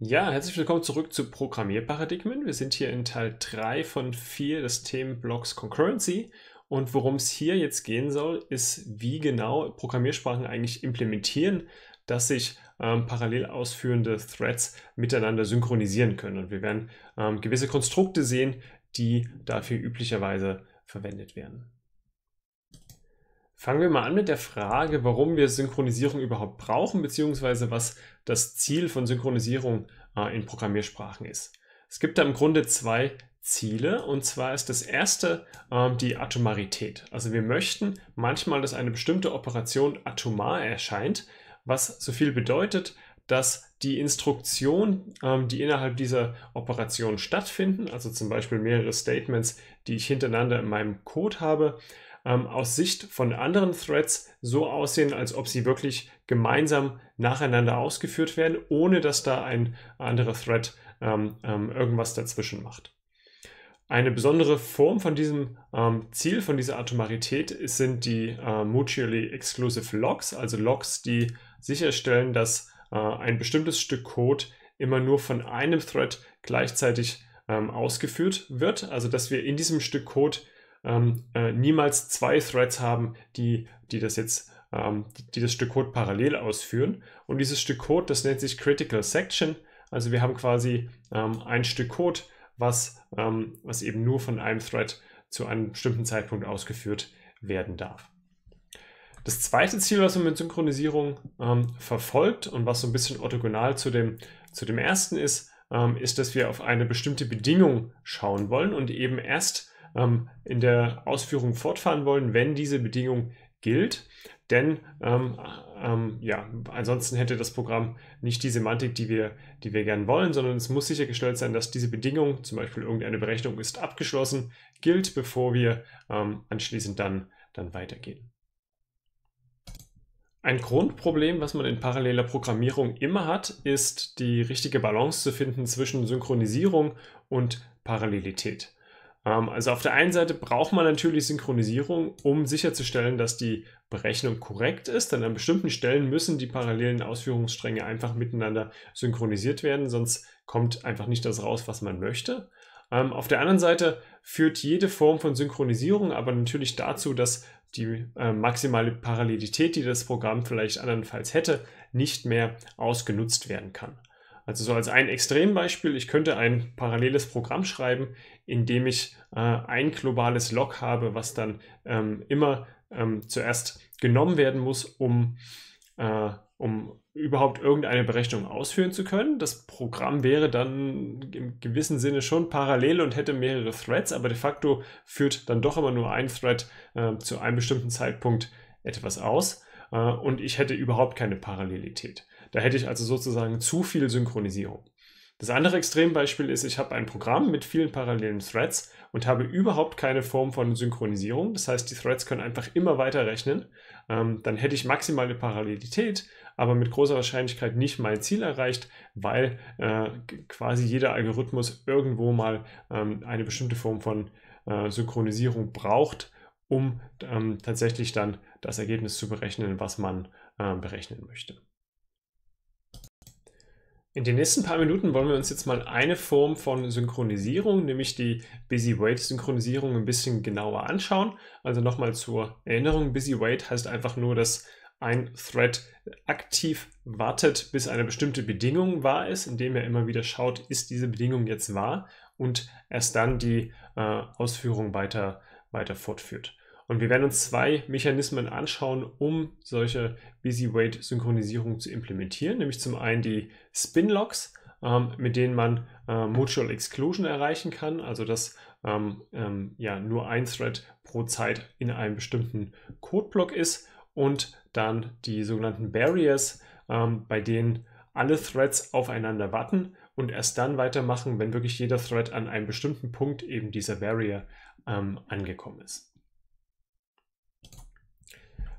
Ja, herzlich willkommen zurück zu Programmierparadigmen. Wir sind hier in Teil 3 von 4 des Themenblocks Concurrency. Und worum es hier jetzt gehen soll, ist, wie genau Programmiersprachen eigentlich implementieren, dass sich ähm, parallel ausführende Threads miteinander synchronisieren können. Und wir werden ähm, gewisse Konstrukte sehen, die dafür üblicherweise verwendet werden. Fangen wir mal an mit der Frage, warum wir Synchronisierung überhaupt brauchen, beziehungsweise was das Ziel von Synchronisierung äh, in Programmiersprachen ist. Es gibt da im Grunde zwei Ziele und zwar ist das erste äh, die Atomarität. Also wir möchten manchmal, dass eine bestimmte Operation atomar erscheint, was so viel bedeutet, dass die Instruktionen, ähm, die innerhalb dieser Operation stattfinden, also zum Beispiel mehrere Statements, die ich hintereinander in meinem Code habe, ähm, aus Sicht von anderen Threads so aussehen, als ob sie wirklich gemeinsam nacheinander ausgeführt werden, ohne dass da ein anderer Thread ähm, ähm irgendwas dazwischen macht. Eine besondere Form von diesem ähm, Ziel, von dieser Atomarität, sind die äh, Mutually Exclusive Logs, also Logs, die sicherstellen, dass äh, ein bestimmtes Stück Code immer nur von einem Thread gleichzeitig ähm, ausgeführt wird. Also dass wir in diesem Stück Code ähm, äh, niemals zwei Threads haben, die, die das jetzt ähm, die, die das Stück Code parallel ausführen. Und dieses Stück Code, das nennt sich Critical Section. Also wir haben quasi ähm, ein Stück Code, was, ähm, was eben nur von einem Thread zu einem bestimmten Zeitpunkt ausgeführt werden darf. Das zweite Ziel, was man mit Synchronisierung ähm, verfolgt und was so ein bisschen orthogonal zu dem, zu dem ersten ist, ähm, ist, dass wir auf eine bestimmte Bedingung schauen wollen und eben erst ähm, in der Ausführung fortfahren wollen, wenn diese Bedingung gilt. Denn ähm, ähm, ja, ansonsten hätte das Programm nicht die Semantik, die wir, die wir gern wollen, sondern es muss sichergestellt sein, dass diese Bedingung, zum Beispiel irgendeine Berechnung ist abgeschlossen, gilt, bevor wir ähm, anschließend dann, dann weitergehen. Ein Grundproblem, was man in paralleler Programmierung immer hat, ist die richtige Balance zu finden zwischen Synchronisierung und Parallelität. Ähm, also auf der einen Seite braucht man natürlich Synchronisierung, um sicherzustellen, dass die Berechnung korrekt ist, denn an bestimmten Stellen müssen die parallelen Ausführungsstränge einfach miteinander synchronisiert werden, sonst kommt einfach nicht das raus, was man möchte. Ähm, auf der anderen Seite führt jede Form von Synchronisierung aber natürlich dazu, dass die äh, maximale Parallelität, die das Programm vielleicht andernfalls hätte, nicht mehr ausgenutzt werden kann. Also so als ein Extrembeispiel, ich könnte ein paralleles Programm schreiben, in dem ich äh, ein globales Log habe, was dann ähm, immer ähm, zuerst genommen werden muss, um, äh, um überhaupt irgendeine Berechnung ausführen zu können. Das Programm wäre dann im gewissen Sinne schon parallel und hätte mehrere Threads, aber de facto führt dann doch immer nur ein Thread äh, zu einem bestimmten Zeitpunkt etwas aus äh, und ich hätte überhaupt keine Parallelität. Da hätte ich also sozusagen zu viel Synchronisierung. Das andere Extrembeispiel ist, ich habe ein Programm mit vielen parallelen Threads und habe überhaupt keine Form von Synchronisierung. Das heißt, die Threads können einfach immer weiter rechnen. Ähm, dann hätte ich maximale Parallelität, aber mit großer Wahrscheinlichkeit nicht mein Ziel erreicht, weil äh, quasi jeder Algorithmus irgendwo mal ähm, eine bestimmte Form von äh, Synchronisierung braucht, um ähm, tatsächlich dann das Ergebnis zu berechnen, was man äh, berechnen möchte. In den nächsten paar Minuten wollen wir uns jetzt mal eine Form von Synchronisierung, nämlich die Busy-Wait-Synchronisierung, ein bisschen genauer anschauen. Also nochmal zur Erinnerung, Busy-Wait heißt einfach nur, dass ein Thread aktiv wartet, bis eine bestimmte Bedingung wahr ist, indem er immer wieder schaut, ist diese Bedingung jetzt wahr und erst dann die äh, Ausführung weiter, weiter fortführt. Und wir werden uns zwei Mechanismen anschauen, um solche Busy Weight Synchronisierung zu implementieren, nämlich zum einen die Spin Locks, ähm, mit denen man äh, Mutual Exclusion erreichen kann, also dass ähm, ähm, ja, nur ein Thread pro Zeit in einem bestimmten Codeblock ist und dann die sogenannten Barriers, ähm, bei denen alle Threads aufeinander warten und erst dann weitermachen, wenn wirklich jeder Thread an einem bestimmten Punkt eben dieser Barrier ähm, angekommen ist.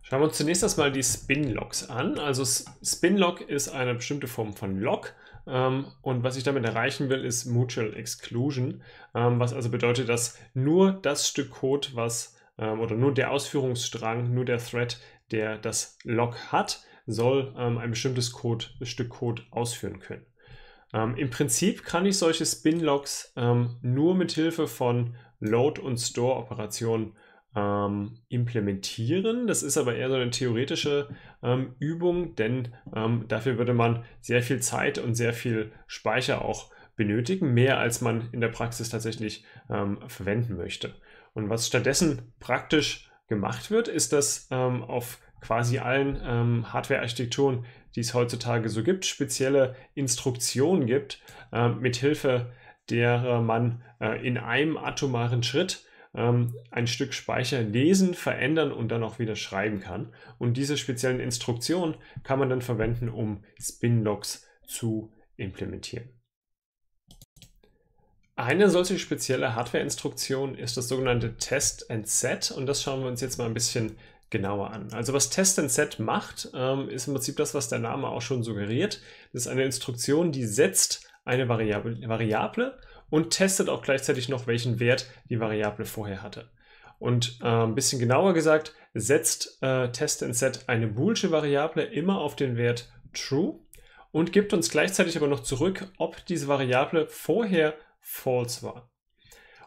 Schauen wir uns zunächst erstmal die Spin-Logs an. Also Spin-Log ist eine bestimmte Form von Log. Ähm, und was ich damit erreichen will, ist Mutual Exclusion, ähm, was also bedeutet, dass nur das Stück Code, was ähm, oder nur der Ausführungsstrang, nur der Thread, der das Log hat, soll ähm, ein bestimmtes Code, Stück Code ausführen können. Ähm, Im Prinzip kann ich solche Spin-Logs ähm, nur mit Hilfe von Load- und Store-Operationen ähm, implementieren. Das ist aber eher so eine theoretische ähm, Übung, denn ähm, dafür würde man sehr viel Zeit und sehr viel Speicher auch benötigen, mehr als man in der Praxis tatsächlich ähm, verwenden möchte. Und was stattdessen praktisch gemacht wird, ist, dass ähm, auf quasi allen ähm, Hardware-Architekturen, die es heutzutage so gibt, spezielle Instruktionen gibt, äh, mithilfe derer man äh, in einem atomaren Schritt ähm, ein Stück Speicher lesen, verändern und dann auch wieder schreiben kann. Und diese speziellen Instruktionen kann man dann verwenden, um Spinlocks zu implementieren. Eine solche spezielle Hardware-Instruktion ist das sogenannte Test and Set und das schauen wir uns jetzt mal ein bisschen genauer an. Also was Test and Set macht, ähm, ist im Prinzip das, was der Name auch schon suggeriert. Das ist eine Instruktion, die setzt eine Variable, Variable und testet auch gleichzeitig noch, welchen Wert die Variable vorher hatte. Und äh, ein bisschen genauer gesagt, setzt äh, Test and Set eine boolsche Variable immer auf den Wert True und gibt uns gleichzeitig aber noch zurück, ob diese Variable vorher false war.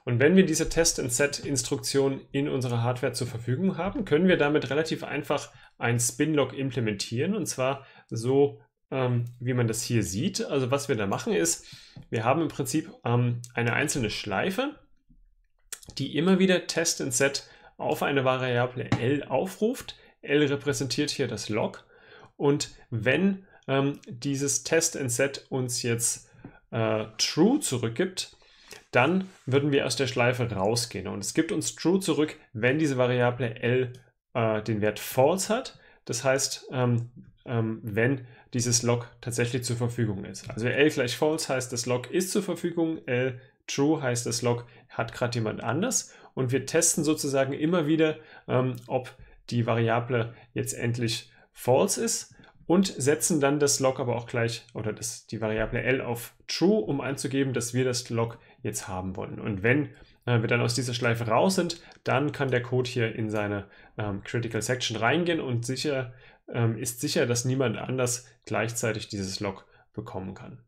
Und wenn wir diese Test and Set Instruktion in unserer Hardware zur Verfügung haben, können wir damit relativ einfach ein Spinlock implementieren und zwar so, ähm, wie man das hier sieht. Also was wir da machen ist, wir haben im Prinzip ähm, eine einzelne Schleife, die immer wieder Test and Set auf eine Variable L aufruft. L repräsentiert hier das Log. Und wenn ähm, dieses Test and Set uns jetzt äh, True zurückgibt, dann würden wir aus der Schleife rausgehen. Und es gibt uns True zurück, wenn diese Variable L äh, den Wert False hat. Das heißt, ähm, ähm, wenn dieses Log tatsächlich zur Verfügung ist. Also L gleich false heißt, das Log ist zur Verfügung, L true heißt, das Log hat gerade jemand anders und wir testen sozusagen immer wieder, ähm, ob die Variable jetzt endlich false ist und setzen dann das Log aber auch gleich oder das, die Variable L auf true, um anzugeben, dass wir das Log jetzt haben wollen. Und wenn äh, wir dann aus dieser Schleife raus sind, dann kann der Code hier in seine ähm, Critical Section reingehen und sicher ähm, ist sicher, dass niemand anders gleichzeitig dieses Log bekommen kann.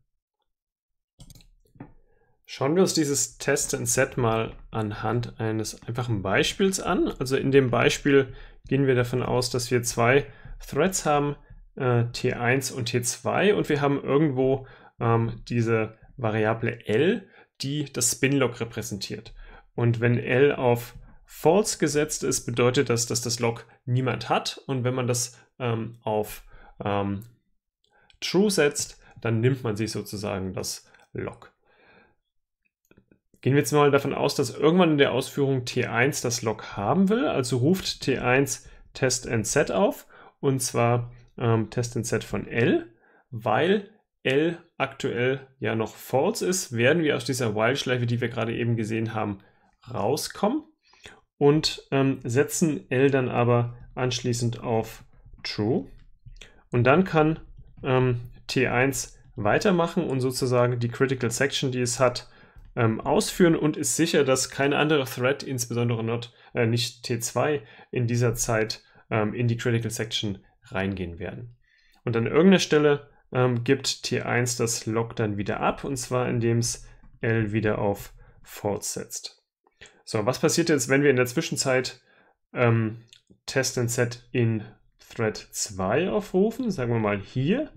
Schauen wir uns dieses Test and Set mal anhand eines einfachen Beispiels an. Also in dem Beispiel gehen wir davon aus, dass wir zwei Threads haben, äh, T1 und T2, und wir haben irgendwo ähm, diese Variable L, die das Spin-Log repräsentiert. Und wenn L auf false gesetzt ist, bedeutet das, dass das Log niemand hat. Und wenn man das ähm, auf ähm, True setzt, dann nimmt man sich sozusagen das Log. Gehen wir jetzt mal davon aus, dass irgendwann in der Ausführung T1 das Log haben will, also ruft T1 Test and Set auf und zwar ähm, Test and Set von L, weil L aktuell ja noch false ist, werden wir aus dieser While-Schleife, die wir gerade eben gesehen haben, rauskommen und ähm, setzen L dann aber anschließend auf true. Und dann kann ähm, T1 weitermachen und sozusagen die Critical Section, die es hat, ähm, ausführen und ist sicher, dass kein anderer Thread, insbesondere not, äh, nicht T2, in dieser Zeit ähm, in die Critical Section reingehen werden. Und an irgendeiner Stelle ähm, gibt T1 das Log dann wieder ab, und zwar indem es L wieder auf False setzt. So, was passiert jetzt, wenn wir in der Zwischenzeit ähm, Test and Set in Thread 2 aufrufen, sagen wir mal hier,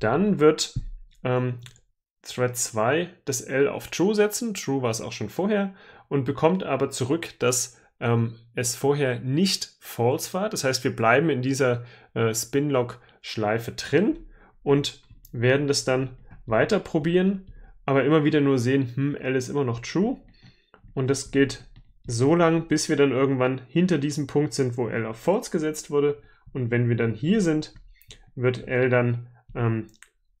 dann wird ähm, Thread 2 das L auf True setzen, True war es auch schon vorher, und bekommt aber zurück, dass ähm, es vorher nicht false war. Das heißt, wir bleiben in dieser äh, spin schleife drin und werden das dann weiter probieren, aber immer wieder nur sehen, hm, L ist immer noch true. Und das geht so lang, bis wir dann irgendwann hinter diesem Punkt sind, wo L auf false gesetzt wurde und wenn wir dann hier sind, wird L dann ähm,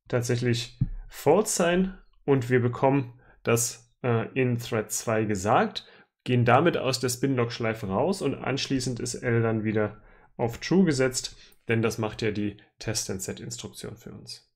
tatsächlich false sein und wir bekommen das äh, in Thread 2 gesagt, gehen damit aus der Spin-Lock-Schleife raus und anschließend ist L dann wieder auf True gesetzt, denn das macht ja die Test-and-Set-Instruktion für uns.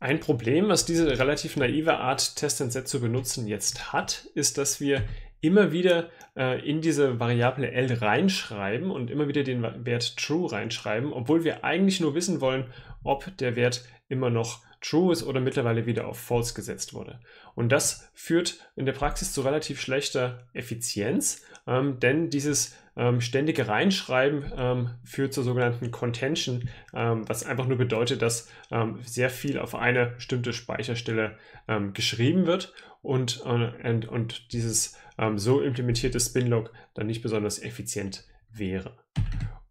Ein Problem, was diese relativ naive Art Test and Set zu benutzen jetzt hat, ist, dass wir immer wieder äh, in diese Variable L reinschreiben und immer wieder den Wert true reinschreiben, obwohl wir eigentlich nur wissen wollen, ob der Wert immer noch true ist oder mittlerweile wieder auf false gesetzt wurde. Und das führt in der Praxis zu relativ schlechter Effizienz, ähm, denn dieses ähm, ständige Reinschreiben ähm, führt zur sogenannten Contention, ähm, was einfach nur bedeutet, dass ähm, sehr viel auf eine bestimmte Speicherstelle ähm, geschrieben wird und, äh, und, und dieses ähm, so implementierte Spinlock dann nicht besonders effizient wäre.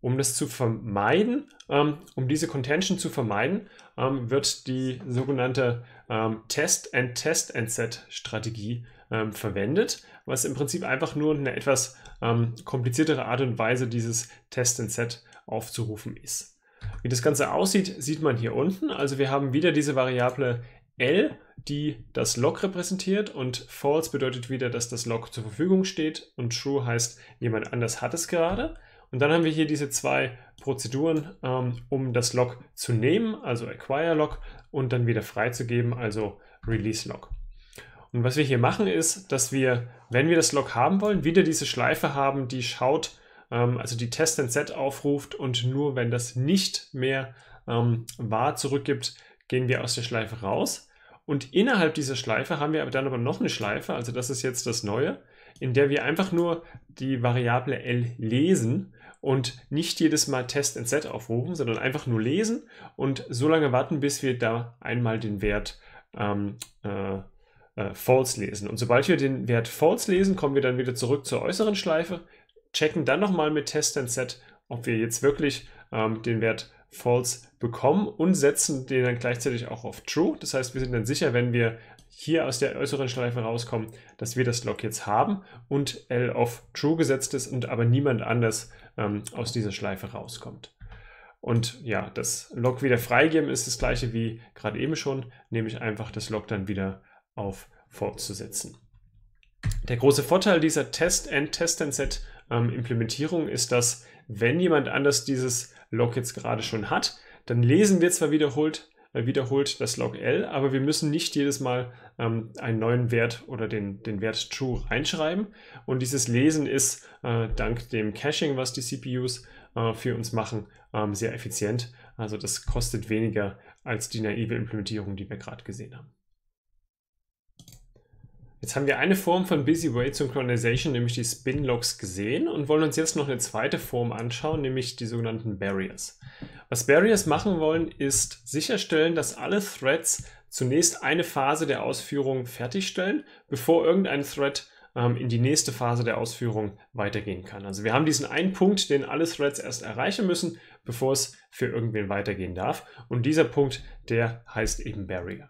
Um das zu vermeiden, ähm, um diese Contention zu vermeiden, ähm, wird die sogenannte ähm, Test and Test and Set Strategie ähm, verwendet, was im Prinzip einfach nur eine etwas ähm, kompliziertere Art und Weise dieses Test and Set aufzurufen ist. Wie das Ganze aussieht, sieht man hier unten. Also wir haben wieder diese Variable L, die das Log repräsentiert und false bedeutet wieder, dass das Log zur Verfügung steht und true heißt, jemand anders hat es gerade. Und dann haben wir hier diese zwei Prozeduren, ähm, um das Log zu nehmen, also acquire Log und dann wieder freizugeben, also release Log. Und was wir hier machen ist, dass wir, wenn wir das Log haben wollen, wieder diese Schleife haben, die schaut, ähm, also die Test and Set aufruft und nur wenn das nicht mehr ähm, wahr zurückgibt, gehen wir aus der Schleife raus. Und innerhalb dieser Schleife haben wir dann aber noch eine Schleife, also das ist jetzt das Neue, in der wir einfach nur die Variable L lesen und nicht jedes Mal Test and Set aufrufen, sondern einfach nur lesen und so lange warten, bis wir da einmal den Wert ähm, äh, äh, false lesen. Und sobald wir den Wert false lesen, kommen wir dann wieder zurück zur äußeren Schleife, checken dann nochmal mit Test and Set, ob wir jetzt wirklich ähm, den Wert false bekommen und setzen den dann gleichzeitig auch auf true. Das heißt, wir sind dann sicher, wenn wir hier aus der äußeren Schleife rauskommen, dass wir das Log jetzt haben und L auf true gesetzt ist und aber niemand anders ähm, aus dieser Schleife rauskommt. Und ja, das Log wieder freigeben ist das gleiche wie gerade eben schon, nämlich einfach das Log dann wieder auf false zu setzen. Der große Vorteil dieser test end test end set ähm, implementierung ist, dass wenn jemand anders dieses Log jetzt gerade schon hat. Dann lesen wir zwar wiederholt, äh, wiederholt das Log L, aber wir müssen nicht jedes Mal ähm, einen neuen Wert oder den, den Wert True reinschreiben. Und dieses Lesen ist äh, dank dem Caching, was die CPUs äh, für uns machen, ähm, sehr effizient. Also das kostet weniger als die naive Implementierung, die wir gerade gesehen haben. Jetzt haben wir eine Form von Busy Wait Synchronization, nämlich die Spin Logs gesehen und wollen uns jetzt noch eine zweite Form anschauen, nämlich die sogenannten Barriers. Was Barriers machen wollen, ist sicherstellen, dass alle Threads zunächst eine Phase der Ausführung fertigstellen, bevor irgendein Thread ähm, in die nächste Phase der Ausführung weitergehen kann. Also wir haben diesen einen Punkt, den alle Threads erst erreichen müssen, bevor es für irgendwen weitergehen darf. Und dieser Punkt, der heißt eben Barrier.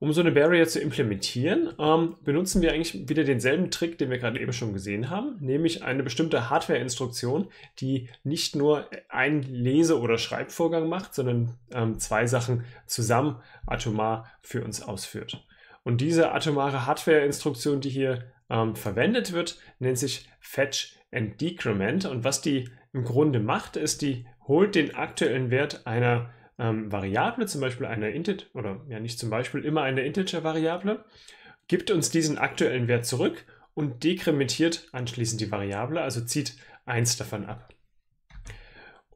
Um so eine Barrier zu implementieren, ähm, benutzen wir eigentlich wieder denselben Trick, den wir gerade eben schon gesehen haben, nämlich eine bestimmte Hardware-Instruktion, die nicht nur einen Lese- oder Schreibvorgang macht, sondern ähm, zwei Sachen zusammen atomar für uns ausführt. Und diese atomare Hardware-Instruktion, die hier ähm, verwendet wird, nennt sich Fetch and Decrement. Und was die im Grunde macht, ist, die holt den aktuellen Wert einer ähm, Variable, zum Beispiel eine Integer, oder ja nicht zum Beispiel, immer eine Integer-Variable, gibt uns diesen aktuellen Wert zurück und dekrementiert anschließend die Variable, also zieht 1 davon ab.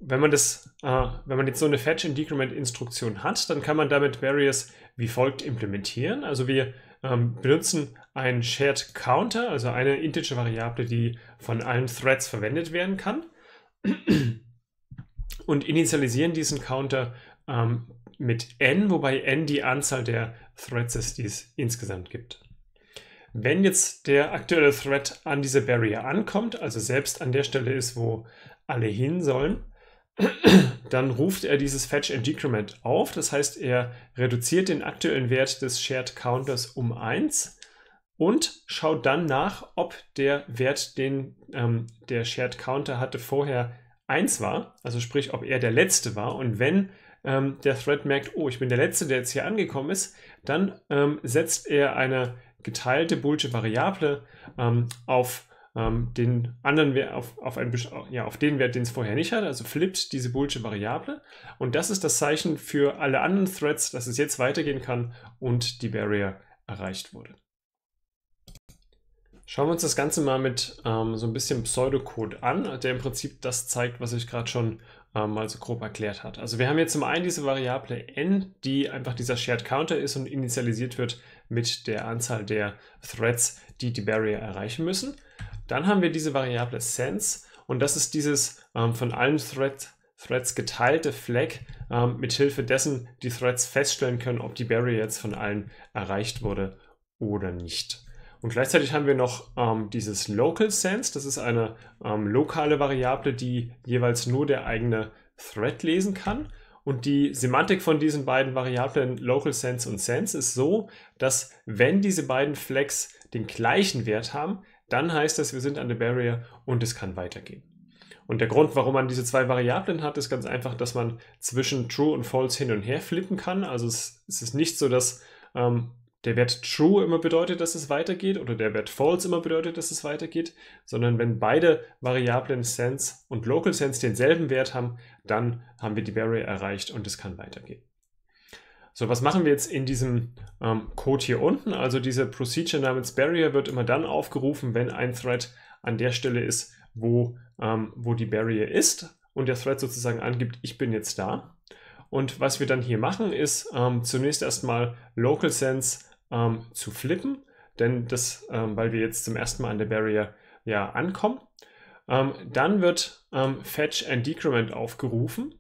Wenn man, das, äh, wenn man jetzt so eine Fetch- and Decrement-Instruktion hat, dann kann man damit Barriers wie folgt implementieren. Also wir ähm, benutzen einen Shared Counter, also eine Integer-Variable, die von allen Threads verwendet werden kann. Und initialisieren diesen Counter ähm, mit n, wobei n die Anzahl der Threads ist, die es insgesamt gibt. Wenn jetzt der aktuelle Thread an diese Barrier ankommt, also selbst an der Stelle ist, wo alle hin sollen, dann ruft er dieses Fetch and Decrement auf. Das heißt, er reduziert den aktuellen Wert des Shared Counters um 1 und schaut dann nach, ob der Wert, den ähm, der Shared Counter hatte, vorher 1 war. Also sprich, ob er der letzte war. Und wenn ähm, der Thread merkt, oh, ich bin der Letzte, der jetzt hier angekommen ist, dann ähm, setzt er eine geteilte boolsche Variable ähm, auf ähm, den anderen auf, auf, einen, ja, auf den Wert, den es vorher nicht hatte, also flippt diese boolsche Variable und das ist das Zeichen für alle anderen Threads, dass es jetzt weitergehen kann und die Barrier erreicht wurde. Schauen wir uns das Ganze mal mit ähm, so ein bisschen Pseudocode an, der im Prinzip das zeigt, was ich gerade schon ähm, mal so grob erklärt hat. Also wir haben jetzt zum einen diese Variable n, die einfach dieser Shared Counter ist und initialisiert wird mit der Anzahl der Threads, die die Barrier erreichen müssen. Dann haben wir diese Variable sense und das ist dieses ähm, von allen Threads, Threads geteilte Flag, ähm, mithilfe dessen die Threads feststellen können, ob die Barrier jetzt von allen erreicht wurde oder nicht. Und gleichzeitig haben wir noch ähm, dieses Local Sense. Das ist eine ähm, lokale Variable, die jeweils nur der eigene Thread lesen kann. Und die Semantik von diesen beiden Variablen Local Sense und Sense ist so, dass wenn diese beiden Flags den gleichen Wert haben, dann heißt das, wir sind an der Barrier und es kann weitergehen. Und der Grund, warum man diese zwei Variablen hat, ist ganz einfach, dass man zwischen True und False hin und her flippen kann. Also es, es ist nicht so, dass ähm, der Wert true immer bedeutet, dass es weitergeht oder der Wert false immer bedeutet, dass es weitergeht, sondern wenn beide Variablen sense und local sense denselben Wert haben, dann haben wir die Barrier erreicht und es kann weitergehen. So, was machen wir jetzt in diesem ähm, Code hier unten? Also diese Procedure namens Barrier wird immer dann aufgerufen, wenn ein Thread an der Stelle ist, wo, ähm, wo die Barrier ist und der Thread sozusagen angibt, ich bin jetzt da. Und was wir dann hier machen, ist ähm, zunächst erstmal local sense ähm, zu flippen, denn das, ähm, weil wir jetzt zum ersten Mal an der Barrier ja ankommen. Ähm, dann wird ähm, Fetch and Decrement aufgerufen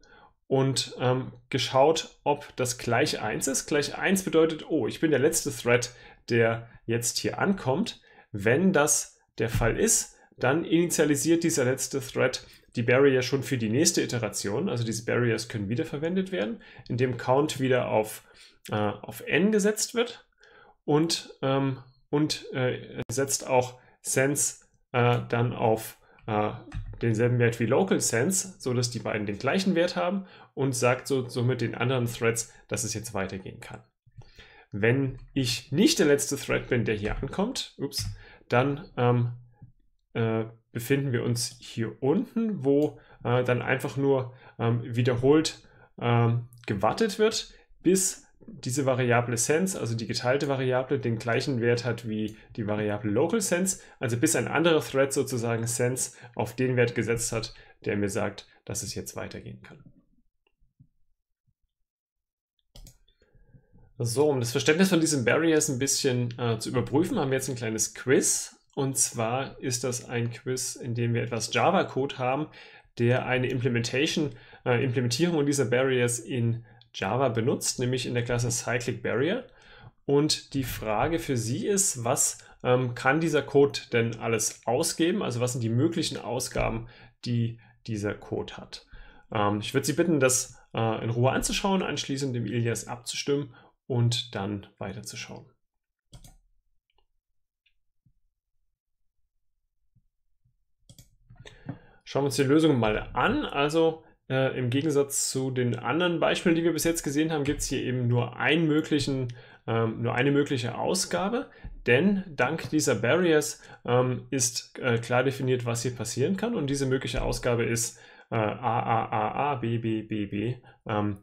und ähm, geschaut, ob das gleich 1 ist. Gleich 1 bedeutet, oh, ich bin der letzte Thread, der jetzt hier ankommt. Wenn das der Fall ist, dann initialisiert dieser letzte Thread die Barrier schon für die nächste Iteration. Also diese Barriers können wiederverwendet werden, indem Count wieder auf, äh, auf n gesetzt wird und, ähm, und äh, setzt auch Sense äh, dann auf äh, denselben Wert wie Local Sense, sodass die beiden den gleichen Wert haben und sagt so, somit den anderen Threads, dass es jetzt weitergehen kann. Wenn ich nicht der letzte Thread bin, der hier ankommt, ups, dann ähm, äh, befinden wir uns hier unten, wo äh, dann einfach nur ähm, wiederholt ähm, gewartet wird, bis diese Variable Sense, also die geteilte Variable, den gleichen Wert hat wie die Variable Local Sense, also bis ein anderer Thread sozusagen Sense auf den Wert gesetzt hat, der mir sagt, dass es jetzt weitergehen kann. So, um das Verständnis von diesen Barriers ein bisschen äh, zu überprüfen, haben wir jetzt ein kleines Quiz. Und zwar ist das ein Quiz, in dem wir etwas Java-Code haben, der eine Implementation, äh, Implementierung dieser Barriers in Java benutzt, nämlich in der Klasse Cyclic Barrier. Und die Frage für Sie ist, was ähm, kann dieser Code denn alles ausgeben? Also was sind die möglichen Ausgaben, die dieser Code hat? Ähm, ich würde Sie bitten, das äh, in Ruhe anzuschauen, anschließend dem Ilias abzustimmen und dann weiterzuschauen. Schauen wir uns die Lösung mal an. Also äh, Im Gegensatz zu den anderen Beispielen, die wir bis jetzt gesehen haben, gibt es hier eben nur einen möglichen, ähm, nur eine mögliche Ausgabe, denn dank dieser Barriers ähm, ist äh, klar definiert, was hier passieren kann und diese mögliche Ausgabe ist AAAA, äh, BBBB, A, ähm,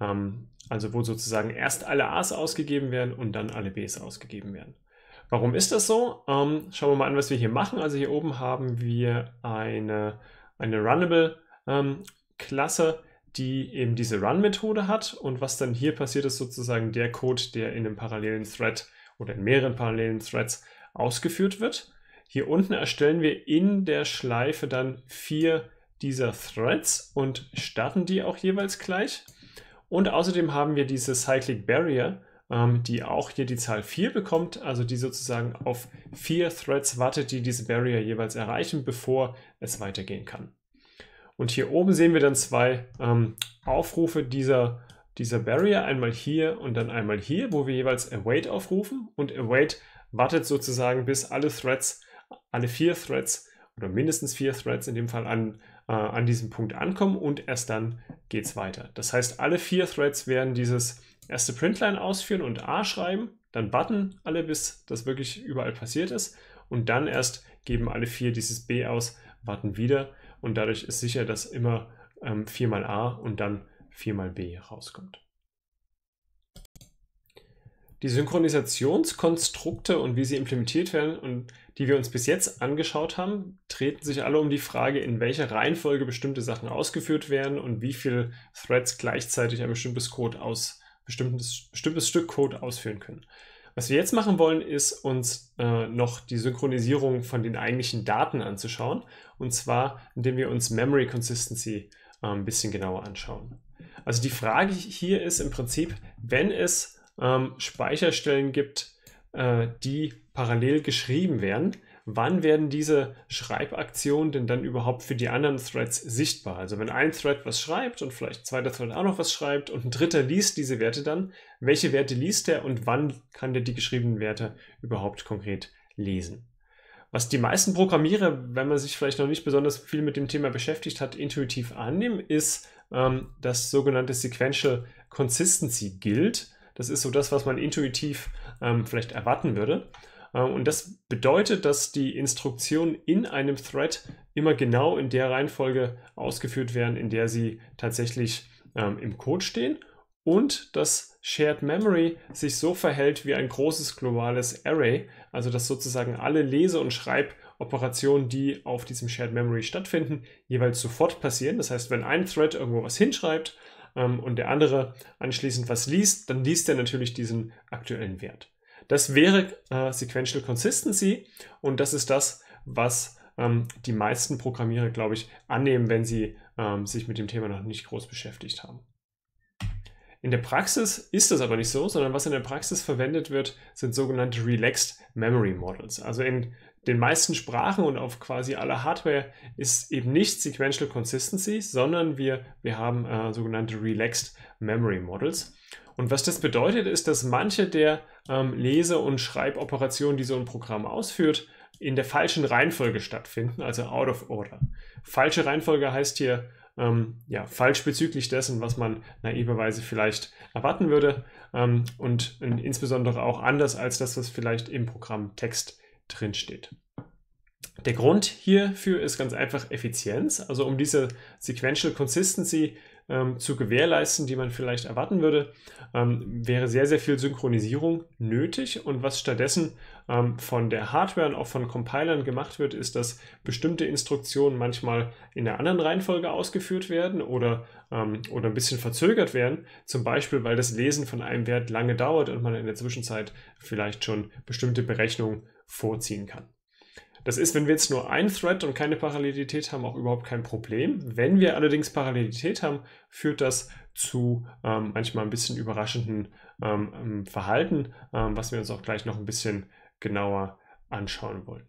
ähm, also wo sozusagen erst alle A's ausgegeben werden und dann alle B's ausgegeben werden. Warum ist das so? Ähm, schauen wir mal an, was wir hier machen. Also hier oben haben wir eine, eine Runnable ähm, Klasse, die eben diese Run-Methode hat. Und was dann hier passiert, ist sozusagen der Code, der in einem parallelen Thread oder in mehreren parallelen Threads ausgeführt wird. Hier unten erstellen wir in der Schleife dann vier dieser Threads und starten die auch jeweils gleich. Und außerdem haben wir diese Cyclic Barrier, ähm, die auch hier die Zahl 4 bekommt, also die sozusagen auf vier Threads wartet, die diese Barrier jeweils erreichen, bevor es weitergehen kann. Und hier oben sehen wir dann zwei ähm, Aufrufe dieser, dieser Barrier, einmal hier und dann einmal hier, wo wir jeweils await aufrufen und await wartet sozusagen, bis alle Threads, alle vier Threads oder mindestens vier Threads in dem Fall an, äh, an diesem Punkt ankommen und erst dann geht es weiter. Das heißt, alle vier Threads werden dieses erste Printline ausführen und A schreiben, dann Button alle, bis das wirklich überall passiert ist und dann erst geben alle vier dieses B aus, warten wieder und dadurch ist sicher, dass immer ähm, 4 mal a und dann 4 mal b rauskommt. Die Synchronisationskonstrukte und wie sie implementiert werden und die wir uns bis jetzt angeschaut haben, treten sich alle um die Frage, in welcher Reihenfolge bestimmte Sachen ausgeführt werden und wie viele Threads gleichzeitig ein bestimmtes Code aus bestimmtes, bestimmtes Stück Code ausführen können. Was wir jetzt machen wollen, ist uns äh, noch die Synchronisierung von den eigentlichen Daten anzuschauen. Und zwar, indem wir uns Memory Consistency äh, ein bisschen genauer anschauen. Also die Frage hier ist im Prinzip, wenn es ähm, Speicherstellen gibt, äh, die parallel geschrieben werden, wann werden diese Schreibaktionen denn dann überhaupt für die anderen Threads sichtbar? Also wenn ein Thread was schreibt und vielleicht ein zweiter Thread auch noch was schreibt und ein dritter liest diese Werte dann, welche Werte liest er und wann kann der die geschriebenen Werte überhaupt konkret lesen? Was die meisten Programmierer, wenn man sich vielleicht noch nicht besonders viel mit dem Thema beschäftigt hat, intuitiv annehmen, ist ähm, das sogenannte Sequential Consistency gilt. Das ist so das, was man intuitiv ähm, vielleicht erwarten würde. Ähm, und das bedeutet, dass die Instruktionen in einem Thread immer genau in der Reihenfolge ausgeführt werden, in der sie tatsächlich ähm, im Code stehen und dass Shared Memory sich so verhält wie ein großes globales Array, also dass sozusagen alle Lese- und Schreiboperationen, die auf diesem Shared Memory stattfinden, jeweils sofort passieren. Das heißt, wenn ein Thread irgendwo was hinschreibt ähm, und der andere anschließend was liest, dann liest er natürlich diesen aktuellen Wert. Das wäre äh, Sequential Consistency und das ist das, was ähm, die meisten Programmierer, glaube ich, annehmen, wenn sie ähm, sich mit dem Thema noch nicht groß beschäftigt haben. In der Praxis ist das aber nicht so, sondern was in der Praxis verwendet wird, sind sogenannte Relaxed Memory Models. Also in den meisten Sprachen und auf quasi aller Hardware ist eben nicht Sequential Consistency, sondern wir, wir haben äh, sogenannte Relaxed Memory Models. Und was das bedeutet, ist, dass manche der ähm, Lese- und Schreiboperationen, die so ein Programm ausführt, in der falschen Reihenfolge stattfinden, also out of order. Falsche Reihenfolge heißt hier ähm, ja, falsch bezüglich dessen, was man naiverweise vielleicht erwarten würde ähm, und in, ähm, insbesondere auch anders als das, was vielleicht im Programm Text drinsteht. Der Grund hierfür ist ganz einfach Effizienz. Also um diese Sequential Consistency ähm, zu gewährleisten, die man vielleicht erwarten würde, ähm, wäre sehr, sehr viel Synchronisierung nötig. Und was stattdessen ähm, von der Hardware und auch von Compilern gemacht wird, ist, dass bestimmte Instruktionen manchmal in einer anderen Reihenfolge ausgeführt werden oder, ähm, oder ein bisschen verzögert werden. Zum Beispiel, weil das Lesen von einem Wert lange dauert und man in der Zwischenzeit vielleicht schon bestimmte Berechnungen vorziehen kann. Das ist, wenn wir jetzt nur ein Thread und keine Parallelität haben, auch überhaupt kein Problem. Wenn wir allerdings Parallelität haben, führt das zu ähm, manchmal ein bisschen überraschenden ähm, ähm, Verhalten, ähm, was wir uns auch gleich noch ein bisschen genauer anschauen wollen.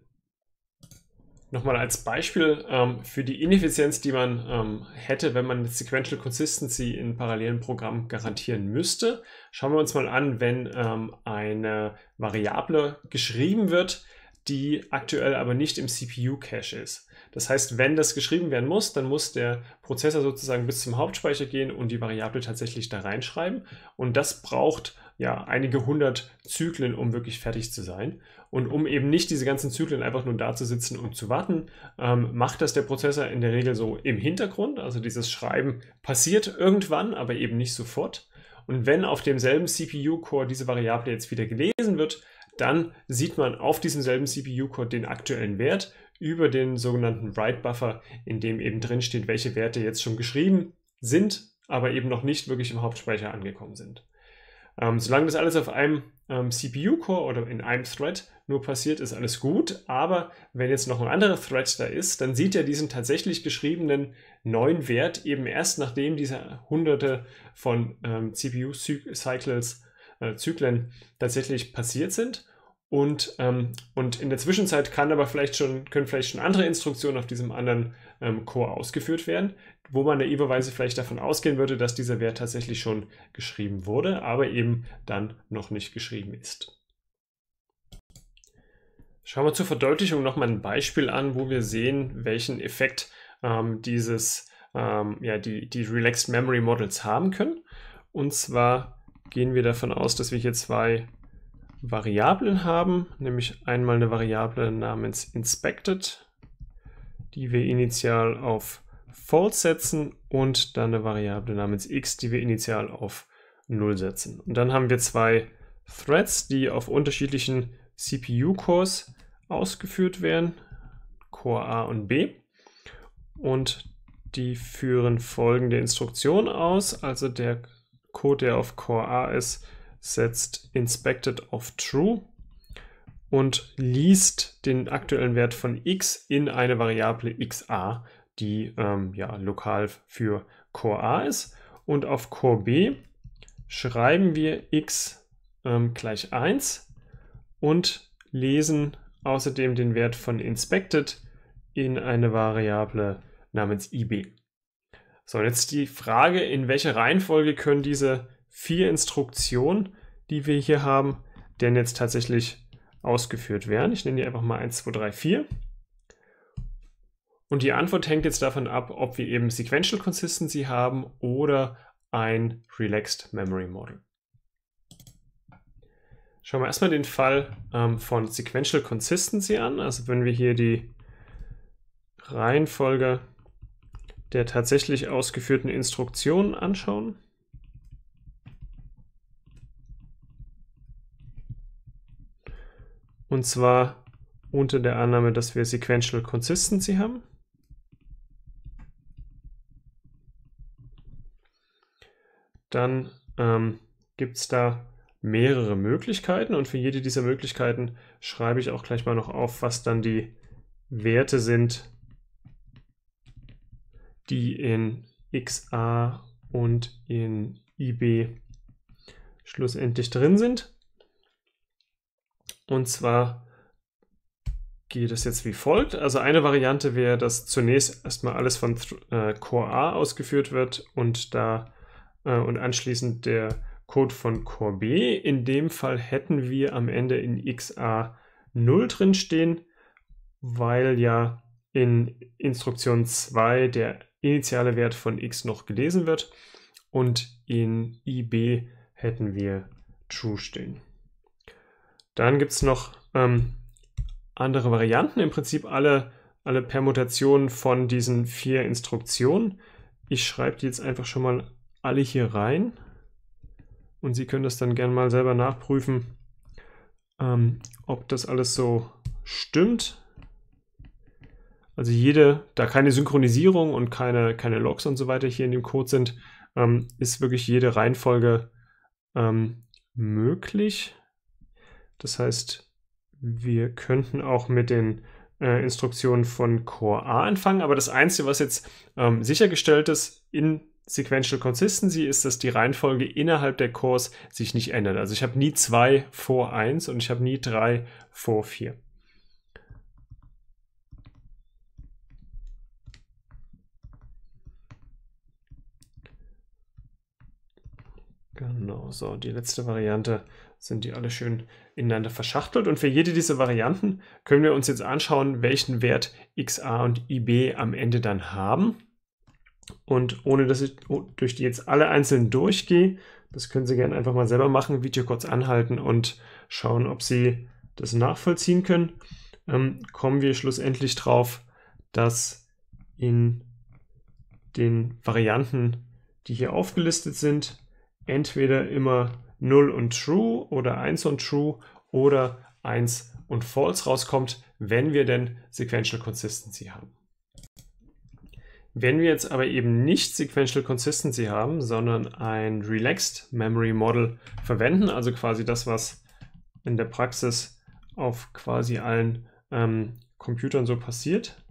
Nochmal als Beispiel ähm, für die Ineffizienz, die man ähm, hätte, wenn man Sequential Consistency in parallelen Programmen garantieren müsste. Schauen wir uns mal an, wenn ähm, eine Variable geschrieben wird, die aktuell aber nicht im CPU-Cache ist. Das heißt, wenn das geschrieben werden muss, dann muss der Prozessor sozusagen bis zum Hauptspeicher gehen und die Variable tatsächlich da reinschreiben. Und das braucht ja einige hundert Zyklen, um wirklich fertig zu sein. Und um eben nicht diese ganzen Zyklen einfach nur da zu sitzen und zu warten, ähm, macht das der Prozessor in der Regel so im Hintergrund. Also dieses Schreiben passiert irgendwann, aber eben nicht sofort. Und wenn auf demselben CPU-Core diese Variable jetzt wieder gelesen wird, dann sieht man auf diesem selben CPU-Code den aktuellen Wert über den sogenannten Write-Buffer, in dem eben drin steht, welche Werte jetzt schon geschrieben sind, aber eben noch nicht wirklich im Hauptspeicher angekommen sind. Ähm, solange das alles auf einem ähm, CPU-Core oder in einem Thread nur passiert, ist alles gut. Aber wenn jetzt noch ein anderer Thread da ist, dann sieht er diesen tatsächlich geschriebenen neuen Wert eben erst, nachdem diese hunderte von ähm, CPU-Cycles, äh, Zyklen tatsächlich passiert sind. Und, ähm, und in der Zwischenzeit kann aber vielleicht schon, können vielleicht schon andere Instruktionen auf diesem anderen ähm, Core ausgeführt werden, wo man naiverweise vielleicht davon ausgehen würde, dass dieser Wert tatsächlich schon geschrieben wurde, aber eben dann noch nicht geschrieben ist. Schauen wir zur Verdeutlichung nochmal ein Beispiel an, wo wir sehen, welchen Effekt ähm, dieses, ähm, ja, die, die Relaxed Memory Models haben können. Und zwar gehen wir davon aus, dass wir hier zwei Variablen haben, nämlich einmal eine Variable namens inspected, die wir initial auf false setzen und dann eine Variable namens x, die wir initial auf 0 setzen. Und dann haben wir zwei Threads, die auf unterschiedlichen CPU-Cores ausgeführt werden, Core A und B. Und die führen folgende Instruktion aus, also der Code, der auf Core A ist, setzt inspected auf true und liest den aktuellen Wert von x in eine Variable xa, die ähm, ja, lokal für Core A ist. Und auf Core B schreiben wir x ähm, gleich 1 und lesen außerdem den Wert von inspected in eine Variable namens ib. So, jetzt die Frage, in welcher Reihenfolge können diese vier Instruktionen, die wir hier haben, denn jetzt tatsächlich ausgeführt werden. Ich nenne die einfach mal 1, 2, 3, 4. Und die Antwort hängt jetzt davon ab, ob wir eben Sequential Consistency haben oder ein Relaxed Memory Model. Schauen wir erstmal den Fall ähm, von Sequential Consistency an. Also wenn wir hier die Reihenfolge der tatsächlich ausgeführten Instruktionen anschauen, Und zwar unter der Annahme, dass wir Sequential Consistency haben. Dann ähm, gibt es da mehrere Möglichkeiten und für jede dieser Möglichkeiten schreibe ich auch gleich mal noch auf, was dann die Werte sind, die in XA und in IB schlussendlich drin sind. Und zwar geht es jetzt wie folgt. Also eine Variante wäre, dass zunächst erstmal alles von äh, Core A ausgeführt wird und da äh, und anschließend der Code von Core B. In dem Fall hätten wir am Ende in XA 0 drin stehen, weil ja in Instruktion 2 der initiale Wert von x noch gelesen wird und in IB hätten wir true stehen. Dann gibt es noch ähm, andere Varianten, im Prinzip alle, alle Permutationen von diesen vier Instruktionen. Ich schreibe die jetzt einfach schon mal alle hier rein und Sie können das dann gerne mal selber nachprüfen, ähm, ob das alles so stimmt. Also jede, da keine Synchronisierung und keine, keine Logs und so weiter hier in dem Code sind, ähm, ist wirklich jede Reihenfolge ähm, möglich. Das heißt, wir könnten auch mit den äh, Instruktionen von Core A anfangen, aber das Einzige, was jetzt ähm, sichergestellt ist in Sequential Consistency ist, dass die Reihenfolge innerhalb der Cores sich nicht ändert. Also ich habe nie 2 vor 1 und ich habe nie 3 vor 4. Genau, so, die letzte Variante sind die alle schön ineinander verschachtelt. Und für jede dieser Varianten können wir uns jetzt anschauen, welchen Wert xa und ib am Ende dann haben. Und ohne dass ich durch die jetzt alle einzeln durchgehe, das können Sie gerne einfach mal selber machen, Video kurz anhalten und schauen, ob Sie das nachvollziehen können, ähm, kommen wir schlussendlich drauf, dass in den Varianten, die hier aufgelistet sind, entweder immer 0 und True oder 1 und True oder 1 und False rauskommt, wenn wir denn Sequential Consistency haben. Wenn wir jetzt aber eben nicht Sequential Consistency haben, sondern ein Relaxed Memory Model verwenden, also quasi das, was in der Praxis auf quasi allen ähm, Computern so passiert,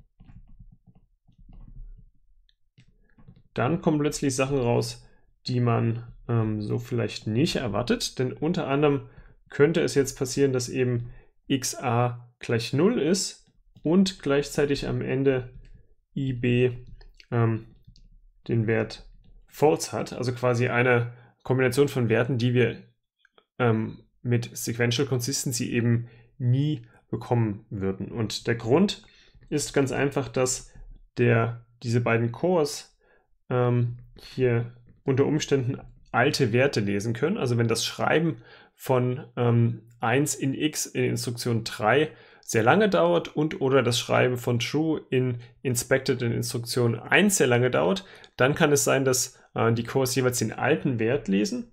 dann kommen plötzlich Sachen raus, die man ähm, so vielleicht nicht erwartet. Denn unter anderem könnte es jetzt passieren, dass eben xa gleich 0 ist und gleichzeitig am Ende ib ähm, den Wert false hat. Also quasi eine Kombination von Werten, die wir ähm, mit Sequential Consistency eben nie bekommen würden. Und der Grund ist ganz einfach, dass der, diese beiden Cores ähm, hier unter Umständen alte Werte lesen können. Also wenn das Schreiben von ähm, 1 in x in Instruktion 3 sehr lange dauert und oder das Schreiben von true in inspected in Instruktion 1 sehr lange dauert, dann kann es sein, dass äh, die Cores jeweils den alten Wert lesen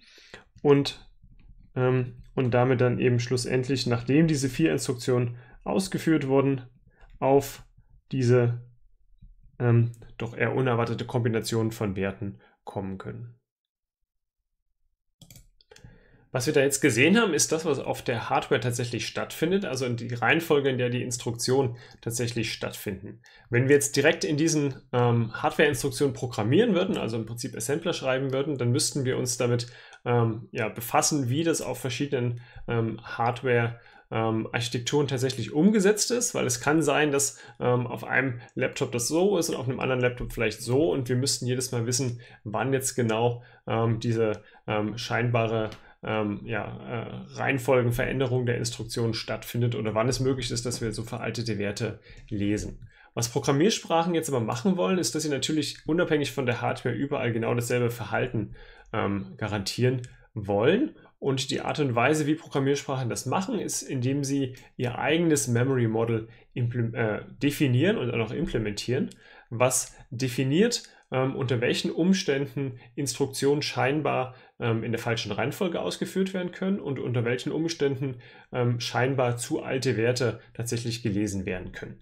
und, ähm, und damit dann eben schlussendlich, nachdem diese vier Instruktionen ausgeführt wurden, auf diese ähm, doch eher unerwartete Kombination von Werten kommen können. Was wir da jetzt gesehen haben, ist das, was auf der Hardware tatsächlich stattfindet, also in die Reihenfolge, in der die Instruktionen tatsächlich stattfinden. Wenn wir jetzt direkt in diesen ähm, Hardware-Instruktionen programmieren würden, also im Prinzip Assembler schreiben würden, dann müssten wir uns damit ähm, ja, befassen, wie das auf verschiedenen ähm, Hardware-Instruktionen ähm, Architekturen tatsächlich umgesetzt ist, weil es kann sein, dass ähm, auf einem Laptop das so ist und auf einem anderen Laptop vielleicht so und wir müssten jedes Mal wissen, wann jetzt genau ähm, diese ähm, scheinbare ähm, ja, äh, Reihenfolgenveränderung der Instruktionen stattfindet oder wann es möglich ist, dass wir so veraltete Werte lesen. Was Programmiersprachen jetzt aber machen wollen, ist, dass sie natürlich unabhängig von der Hardware überall genau dasselbe Verhalten ähm, garantieren wollen und die Art und Weise, wie Programmiersprachen das machen, ist, indem sie ihr eigenes Memory Model äh, definieren und auch implementieren, was definiert, ähm, unter welchen Umständen Instruktionen scheinbar ähm, in der falschen Reihenfolge ausgeführt werden können und unter welchen Umständen ähm, scheinbar zu alte Werte tatsächlich gelesen werden können.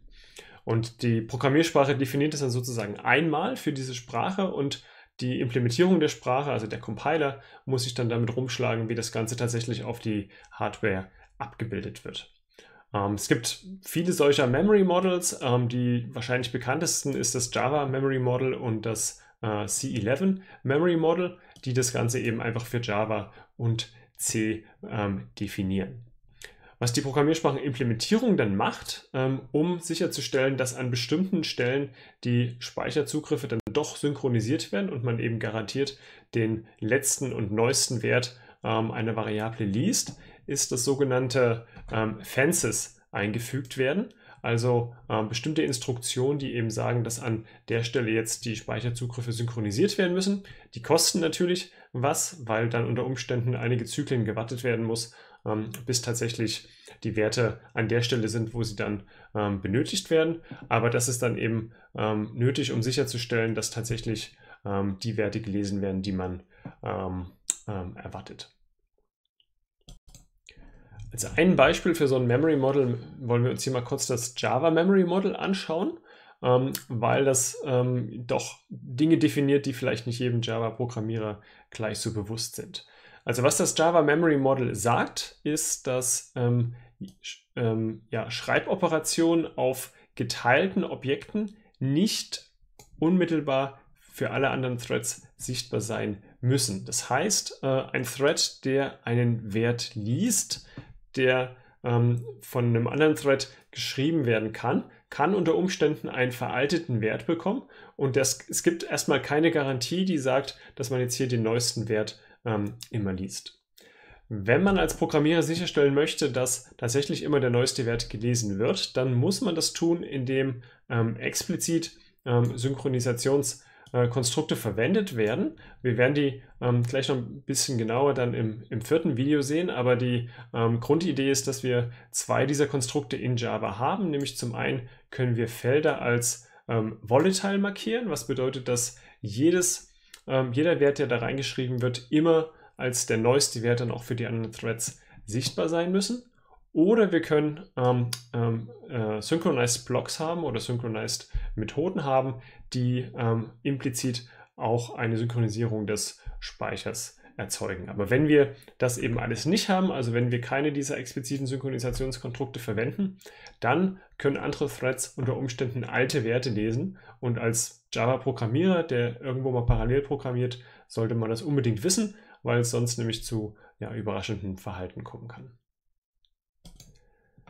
Und die Programmiersprache definiert das dann sozusagen einmal für diese Sprache und die Implementierung der Sprache, also der Compiler, muss sich dann damit rumschlagen, wie das Ganze tatsächlich auf die Hardware abgebildet wird. Ähm, es gibt viele solcher Memory Models. Ähm, die wahrscheinlich bekanntesten ist das Java Memory Model und das äh, C11 Memory Model, die das Ganze eben einfach für Java und C ähm, definieren was die Programmiersprachenimplementierung dann macht, ähm, um sicherzustellen, dass an bestimmten Stellen die Speicherzugriffe dann doch synchronisiert werden und man eben garantiert den letzten und neuesten Wert ähm, einer Variable liest, ist das sogenannte ähm, Fences eingefügt werden. Also ähm, bestimmte Instruktionen, die eben sagen, dass an der Stelle jetzt die Speicherzugriffe synchronisiert werden müssen. Die kosten natürlich was, weil dann unter Umständen einige Zyklen gewartet werden muss, ähm, bis tatsächlich die Werte an der Stelle sind, wo sie dann ähm, benötigt werden. Aber das ist dann eben ähm, nötig, um sicherzustellen, dass tatsächlich ähm, die Werte gelesen werden, die man ähm, erwartet. Als ein Beispiel für so ein Memory Model wollen wir uns hier mal kurz das Java Memory Model anschauen weil das ähm, doch Dinge definiert, die vielleicht nicht jedem Java-Programmierer gleich so bewusst sind. Also was das Java Memory Model sagt, ist, dass ähm, ähm, ja, Schreiboperationen auf geteilten Objekten nicht unmittelbar für alle anderen Threads sichtbar sein müssen. Das heißt, äh, ein Thread, der einen Wert liest, der ähm, von einem anderen Thread geschrieben werden kann, kann unter Umständen einen veralteten Wert bekommen und das, es gibt erstmal keine Garantie, die sagt, dass man jetzt hier den neuesten Wert ähm, immer liest. Wenn man als Programmierer sicherstellen möchte, dass tatsächlich immer der neueste Wert gelesen wird, dann muss man das tun, indem ähm, explizit ähm, Synchronisations- Konstrukte verwendet werden. Wir werden die ähm, gleich noch ein bisschen genauer dann im, im vierten Video sehen, aber die ähm, Grundidee ist, dass wir zwei dieser Konstrukte in Java haben, nämlich zum einen können wir Felder als ähm, volatile markieren, was bedeutet, dass jedes ähm, jeder Wert, der da reingeschrieben wird, immer als der neueste Wert dann auch für die anderen Threads sichtbar sein müssen. Oder wir können ähm, ähm äh, Synchronized Blocks haben oder Synchronized Methoden haben, die ähm, implizit auch eine Synchronisierung des Speichers erzeugen. Aber wenn wir das eben alles nicht haben, also wenn wir keine dieser expliziten Synchronisationskonstrukte verwenden, dann können andere Threads unter Umständen alte Werte lesen und als Java-Programmierer, der irgendwo mal parallel programmiert, sollte man das unbedingt wissen, weil es sonst nämlich zu ja, überraschendem Verhalten kommen kann.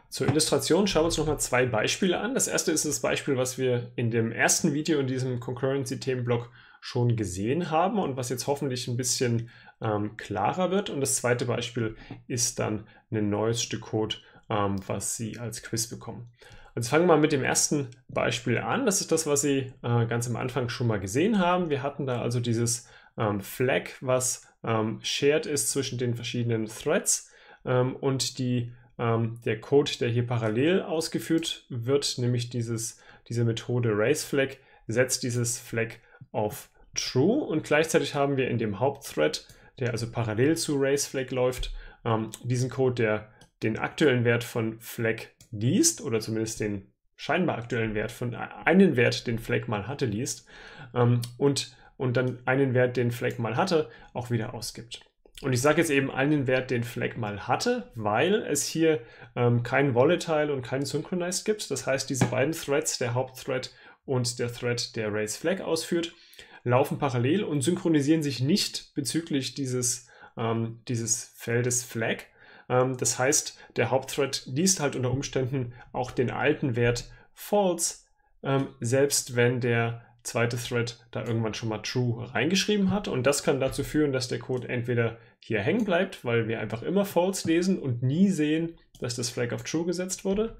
Zur Illustration schauen wir uns nochmal zwei Beispiele an. Das erste ist das Beispiel, was wir in dem ersten Video in diesem Concurrency-Themenblock schon gesehen haben und was jetzt hoffentlich ein bisschen ähm, klarer wird. Und das zweite Beispiel ist dann ein neues Stück Code, ähm, was Sie als Quiz bekommen. Jetzt also fangen wir mal mit dem ersten Beispiel an. Das ist das, was Sie äh, ganz am Anfang schon mal gesehen haben. Wir hatten da also dieses ähm, Flag, was ähm, shared ist zwischen den verschiedenen Threads ähm, und die, ähm, der Code, der hier parallel ausgeführt wird, nämlich dieses, diese Methode RaiseFlag, setzt dieses Flag auf True und gleichzeitig haben wir in dem Hauptthread der also parallel zu raise flag läuft, ähm, diesen Code, der den aktuellen Wert von flag liest oder zumindest den scheinbar aktuellen Wert von äh, einen Wert, den flag mal hatte, liest ähm, und, und dann einen Wert, den flag mal hatte, auch wieder ausgibt. Und ich sage jetzt eben einen Wert, den Flag mal hatte, weil es hier ähm, kein Volatile und kein Synchronized gibt. Das heißt, diese beiden Threads, der Hauptthread und der Thread, der Raise Flag ausführt, laufen parallel und synchronisieren sich nicht bezüglich dieses, ähm, dieses Feldes Flag. Ähm, das heißt, der Hauptthread liest halt unter Umständen auch den alten Wert false, ähm, selbst wenn der zweite Thread da irgendwann schon mal true reingeschrieben hat. Und das kann dazu führen, dass der Code entweder hier hängen bleibt, weil wir einfach immer false lesen und nie sehen, dass das Flag auf true gesetzt wurde.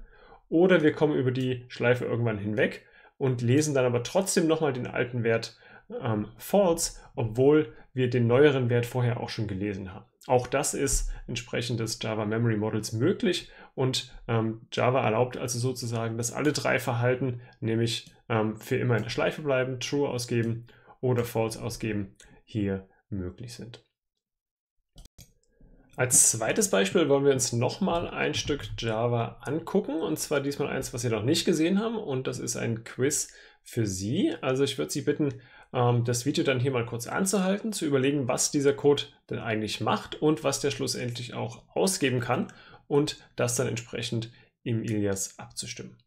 Oder wir kommen über die Schleife irgendwann hinweg und lesen dann aber trotzdem nochmal den alten Wert ähm, false, obwohl wir den neueren Wert vorher auch schon gelesen haben. Auch das ist entsprechend des Java Memory Models möglich und ähm, Java erlaubt also sozusagen, dass alle drei Verhalten, nämlich ähm, für immer in der Schleife bleiben, true ausgeben oder false ausgeben, hier möglich sind. Als zweites Beispiel wollen wir uns nochmal ein Stück Java angucken und zwar diesmal eins, was Sie noch nicht gesehen haben und das ist ein Quiz für Sie. Also ich würde Sie bitten, ähm, das Video dann hier mal kurz anzuhalten, zu überlegen, was dieser Code denn eigentlich macht und was der schlussendlich auch ausgeben kann und das dann entsprechend im Ilias abzustimmen.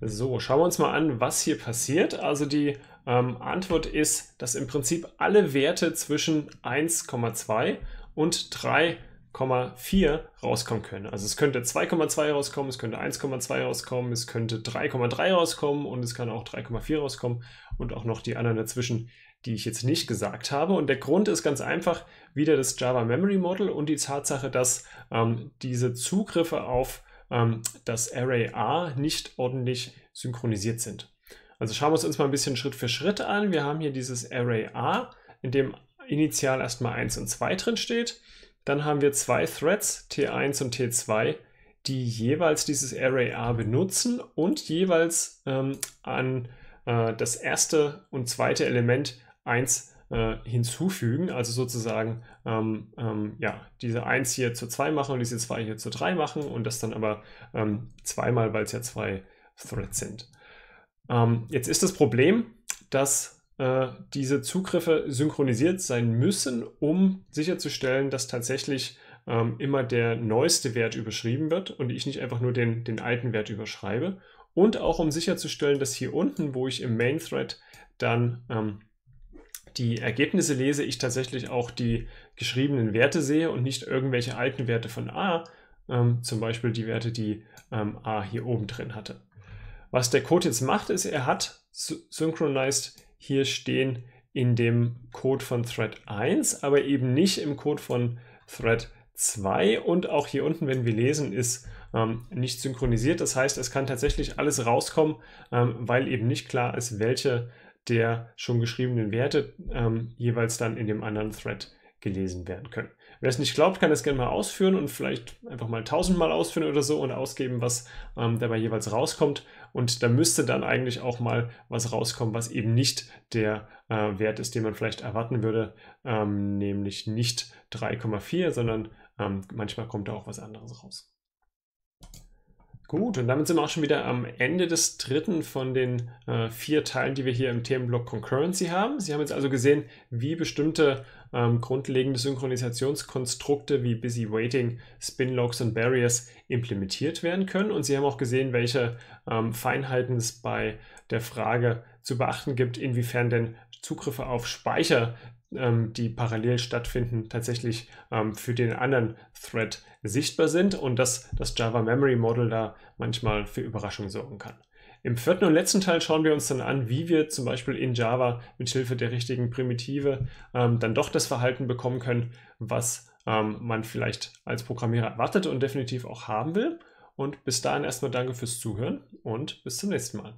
So, schauen wir uns mal an, was hier passiert. Also die ähm, Antwort ist, dass im Prinzip alle Werte zwischen 1,2 und 3 1,4 rauskommen können. Also es könnte 2,2 rauskommen, es könnte 1,2 rauskommen, es könnte 3,3 rauskommen und es kann auch 3,4 rauskommen und auch noch die anderen dazwischen, die ich jetzt nicht gesagt habe. Und der Grund ist ganz einfach wieder das Java Memory Model und die Tatsache, dass ähm, diese Zugriffe auf ähm, das Array A nicht ordentlich synchronisiert sind. Also schauen wir uns mal ein bisschen Schritt für Schritt an. Wir haben hier dieses Array A, in dem initial erstmal 1 und 2 drin steht. Dann haben wir zwei Threads, T1 und T2, die jeweils dieses Array A benutzen und jeweils ähm, an äh, das erste und zweite Element 1 äh, hinzufügen, also sozusagen ähm, ähm, ja, diese 1 hier zu 2 machen und diese 2 hier zu 3 machen und das dann aber ähm, zweimal, weil es ja zwei Threads sind. Ähm, jetzt ist das Problem, dass äh, diese Zugriffe synchronisiert sein müssen, um sicherzustellen, dass tatsächlich ähm, immer der neueste Wert überschrieben wird und ich nicht einfach nur den, den alten Wert überschreibe. Und auch um sicherzustellen, dass hier unten, wo ich im Main Thread dann ähm, die Ergebnisse lese, ich tatsächlich auch die geschriebenen Werte sehe und nicht irgendwelche alten Werte von A, ähm, zum Beispiel die Werte, die ähm, A hier oben drin hatte. Was der Code jetzt macht, ist, er hat synchronized hier stehen in dem Code von Thread 1, aber eben nicht im Code von Thread 2 und auch hier unten, wenn wir lesen, ist ähm, nicht synchronisiert. Das heißt, es kann tatsächlich alles rauskommen, ähm, weil eben nicht klar ist, welche der schon geschriebenen Werte ähm, jeweils dann in dem anderen Thread gelesen werden können. Wer es nicht glaubt, kann das gerne mal ausführen und vielleicht einfach mal tausendmal ausführen oder so und ausgeben, was ähm, dabei jeweils rauskommt. Und da müsste dann eigentlich auch mal was rauskommen, was eben nicht der äh, Wert ist, den man vielleicht erwarten würde, ähm, nämlich nicht 3,4, sondern ähm, manchmal kommt da auch was anderes raus. Gut, und damit sind wir auch schon wieder am Ende des dritten von den äh, vier Teilen, die wir hier im Themenblock Concurrency haben. Sie haben jetzt also gesehen, wie bestimmte ähm, grundlegende Synchronisationskonstrukte wie Busy Waiting, Spin Logs und Barriers implementiert werden können. Und Sie haben auch gesehen, welche ähm, Feinheiten es bei der Frage zu beachten gibt, inwiefern denn Zugriffe auf Speicher, ähm, die parallel stattfinden, tatsächlich ähm, für den anderen Thread sichtbar sind und dass das Java Memory Model da manchmal für Überraschungen sorgen kann. Im vierten und letzten Teil schauen wir uns dann an, wie wir zum Beispiel in Java mit Hilfe der richtigen Primitive ähm, dann doch das Verhalten bekommen können, was ähm, man vielleicht als Programmierer erwartet und definitiv auch haben will. Und bis dahin erstmal danke fürs Zuhören und bis zum nächsten Mal.